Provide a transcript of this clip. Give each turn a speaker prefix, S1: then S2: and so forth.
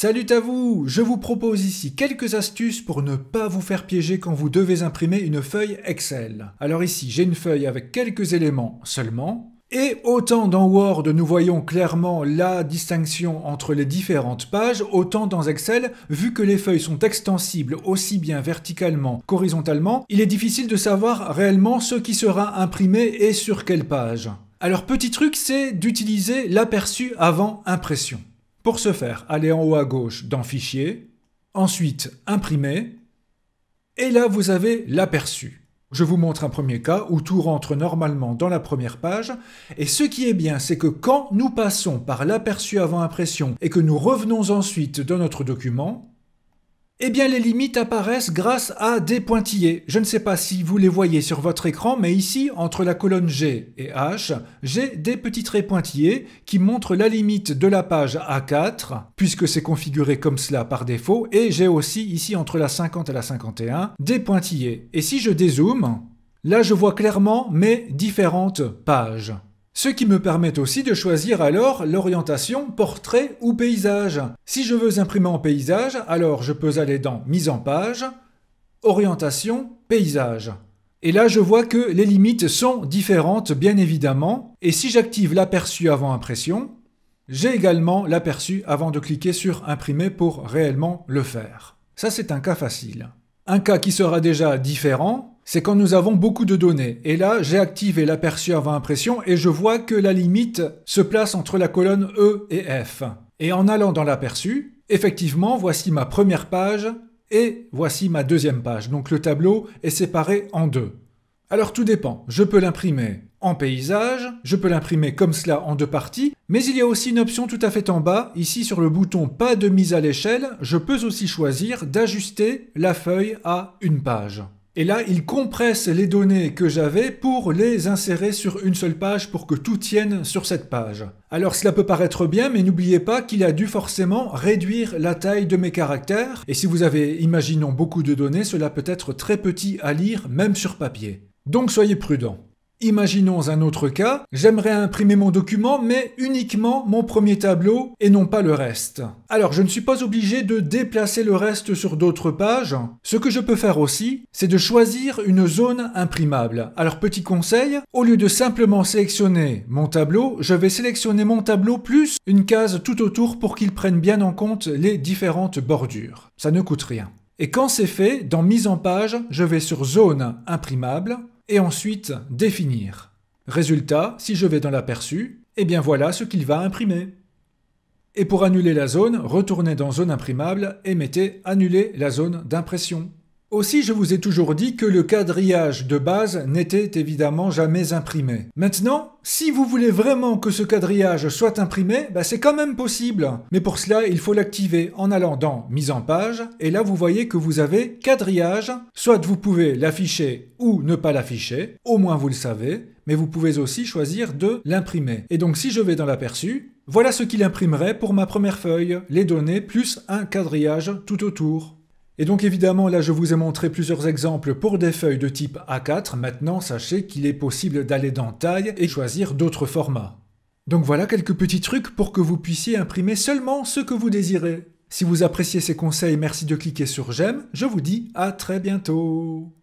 S1: Salut à vous Je vous propose ici quelques astuces pour ne pas vous faire piéger quand vous devez imprimer une feuille Excel. Alors ici, j'ai une feuille avec quelques éléments seulement. Et autant dans Word, nous voyons clairement la distinction entre les différentes pages, autant dans Excel, vu que les feuilles sont extensibles aussi bien verticalement qu'horizontalement, il est difficile de savoir réellement ce qui sera imprimé et sur quelle page. Alors petit truc, c'est d'utiliser l'aperçu avant impression. Pour ce faire, allez en haut à gauche dans Fichier, ensuite Imprimer, et là vous avez l'aperçu. Je vous montre un premier cas où tout rentre normalement dans la première page, et ce qui est bien, c'est que quand nous passons par l'aperçu avant impression et que nous revenons ensuite dans notre document, eh bien les limites apparaissent grâce à des pointillés. Je ne sais pas si vous les voyez sur votre écran, mais ici, entre la colonne G et H, j'ai des petits traits pointillés qui montrent la limite de la page A4, puisque c'est configuré comme cela par défaut, et j'ai aussi ici entre la 50 et la 51 des pointillés. Et si je dézoome, là je vois clairement mes différentes pages. Ce qui me permet aussi de choisir alors l'orientation portrait ou paysage. Si je veux imprimer en paysage, alors je peux aller dans mise en page, orientation, paysage. Et là, je vois que les limites sont différentes, bien évidemment. Et si j'active l'aperçu avant impression, j'ai également l'aperçu avant de cliquer sur imprimer pour réellement le faire. Ça, c'est un cas facile. Un cas qui sera déjà différent, c'est quand nous avons beaucoup de données. Et là, j'ai activé l'aperçu avant impression et je vois que la limite se place entre la colonne E et F. Et en allant dans l'aperçu, effectivement, voici ma première page et voici ma deuxième page. Donc le tableau est séparé en deux. Alors tout dépend. Je peux l'imprimer en paysage, je peux l'imprimer comme cela en deux parties, mais il y a aussi une option tout à fait en bas, ici sur le bouton pas de mise à l'échelle, je peux aussi choisir d'ajuster la feuille à une page. Et là, il compresse les données que j'avais pour les insérer sur une seule page pour que tout tienne sur cette page. Alors cela peut paraître bien, mais n'oubliez pas qu'il a dû forcément réduire la taille de mes caractères. Et si vous avez, imaginons, beaucoup de données, cela peut être très petit à lire, même sur papier. Donc soyez prudent. Imaginons un autre cas, j'aimerais imprimer mon document mais uniquement mon premier tableau et non pas le reste. Alors je ne suis pas obligé de déplacer le reste sur d'autres pages. Ce que je peux faire aussi, c'est de choisir une zone imprimable. Alors petit conseil, au lieu de simplement sélectionner mon tableau, je vais sélectionner mon tableau plus une case tout autour pour qu'il prenne bien en compte les différentes bordures. Ça ne coûte rien. Et quand c'est fait, dans mise en page, je vais sur zone imprimable et ensuite définir. Résultat, si je vais dans l'aperçu, eh bien voilà ce qu'il va imprimer. Et pour annuler la zone, retournez dans zone imprimable et mettez annuler la zone d'impression. Aussi, je vous ai toujours dit que le quadrillage de base n'était évidemment jamais imprimé. Maintenant, si vous voulez vraiment que ce quadrillage soit imprimé, bah, c'est quand même possible. Mais pour cela, il faut l'activer en allant dans Mise en page, et là vous voyez que vous avez quadrillage. Soit vous pouvez l'afficher ou ne pas l'afficher, au moins vous le savez, mais vous pouvez aussi choisir de l'imprimer. Et donc si je vais dans l'aperçu, voilà ce qu'il imprimerait pour ma première feuille, les données plus un quadrillage tout autour. Et donc évidemment, là je vous ai montré plusieurs exemples pour des feuilles de type A4, maintenant sachez qu'il est possible d'aller dans taille et choisir d'autres formats. Donc voilà quelques petits trucs pour que vous puissiez imprimer seulement ce que vous désirez. Si vous appréciez ces conseils, merci de cliquer sur j'aime, je vous dis à très bientôt